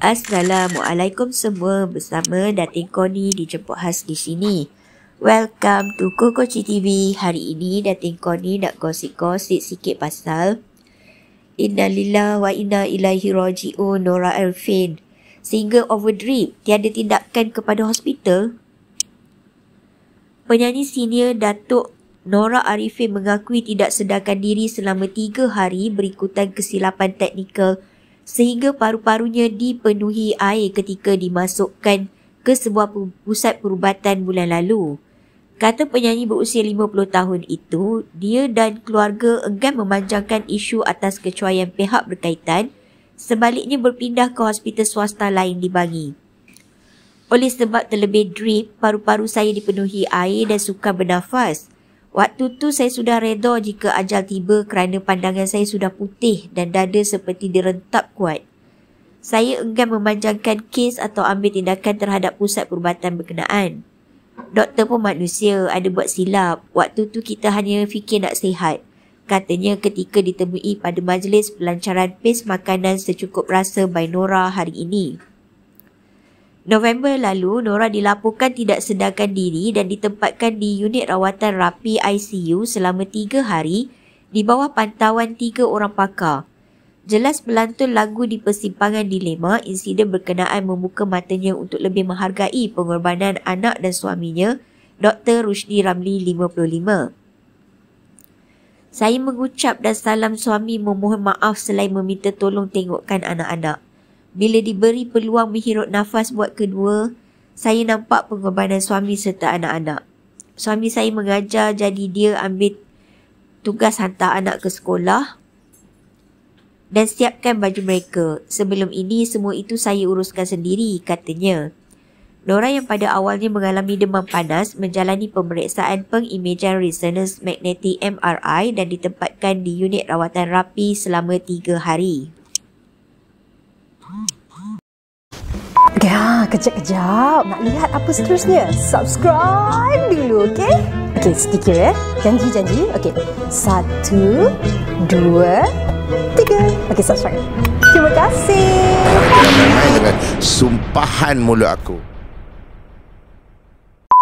Assalamualaikum semua bersama Datin Koni dijemput khas di sini. Welcome to Kokochi TV. Hari ini Datin Koni nak gosip-gosip sikit pasal Inna lila wa inna ilaihi roji'u Nora Elfin single overdrip tiada tindakan kepada hospital Penyanyi senior Datuk Nora Arifin mengakui tidak sedarkan diri selama 3 hari berikutan kesilapan teknikal sehingga paru-parunya dipenuhi air ketika dimasukkan ke sebuah pusat perubatan bulan lalu. Kata penyanyi berusia 50 tahun itu, dia dan keluarga enggan memanjangkan isu atas kecuaian pihak berkaitan, sebaliknya berpindah ke hospital swasta lain di Bangi. Oleh sebab terlebih drip, paru-paru saya dipenuhi air dan suka bernafas. Waktu tu saya sudah reda jika ajal tiba kerana pandangan saya sudah putih dan dada seperti direntap kuat. Saya enggan memanjangkan kes atau ambil tindakan terhadap pusat perubatan berkenaan. Doktor pun manusia, ada buat silap. Waktu tu kita hanya fikir nak sihat. Katanya ketika ditemui pada majlis pelancaran pes makanan secukup rasa by Nora hari ini. November lalu, Nora dilaporkan tidak sedarkan diri dan ditempatkan di unit rawatan rapi ICU selama tiga hari di bawah pantauan tiga orang pakar. Jelas pelantun lagu di persimpangan dilema, insiden berkenaan membuka matanya untuk lebih menghargai pengorbanan anak dan suaminya, Dr. Rushdi Ramli 55. Saya mengucap dan salam suami memohon maaf selain meminta tolong tengokkan anak-anak. Bila diberi peluang menghirup nafas buat kedua, saya nampak pengorbanan suami serta anak-anak. Suami saya mengajar jadi dia ambil tugas hantar anak ke sekolah dan siapkan baju mereka. Sebelum ini, semua itu saya uruskan sendiri, katanya. Nora yang pada awalnya mengalami demam panas menjalani pemeriksaan pengimejan resonance magnetic MRI dan ditempatkan di unit rawatan rapi selama 3 hari. Gah, ha, kejap-kejap. Nak lihat apa seterusnya? Subscribe dulu, okey? Okey, sedikit ya. Eh? Janji-janji. Okey. Satu, dua, tiga. Okey, subscribe. Terima kasih. sumpahan mulut aku.